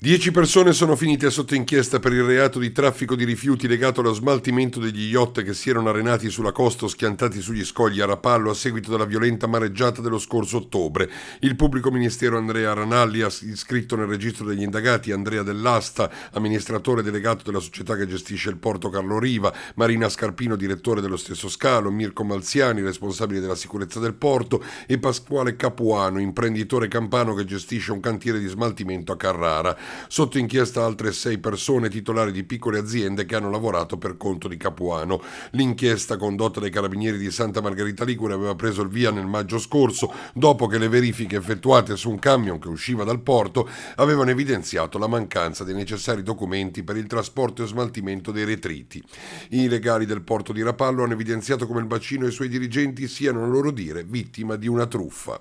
Dieci persone sono finite sotto inchiesta per il reato di traffico di rifiuti legato allo smaltimento degli yacht che si erano arenati sulla costa o schiantati sugli scogli a Rapallo a seguito della violenta mareggiata dello scorso ottobre. Il pubblico ministero Andrea Ranalli, iscritto nel registro degli indagati, Andrea Dell'Asta, amministratore delegato della società che gestisce il porto Carlo Riva, Marina Scarpino, direttore dello stesso scalo, Mirko Malziani, responsabile della sicurezza del porto e Pasquale Capuano, imprenditore campano che gestisce un cantiere di smaltimento a Carrara. Sotto inchiesta altre sei persone titolari di piccole aziende che hanno lavorato per conto di Capuano. L'inchiesta condotta dai carabinieri di Santa Margherita Ligure aveva preso il via nel maggio scorso dopo che le verifiche effettuate su un camion che usciva dal porto avevano evidenziato la mancanza dei necessari documenti per il trasporto e smaltimento dei retriti. I legali del porto di Rapallo hanno evidenziato come il bacino e i suoi dirigenti siano, a loro dire, vittima di una truffa.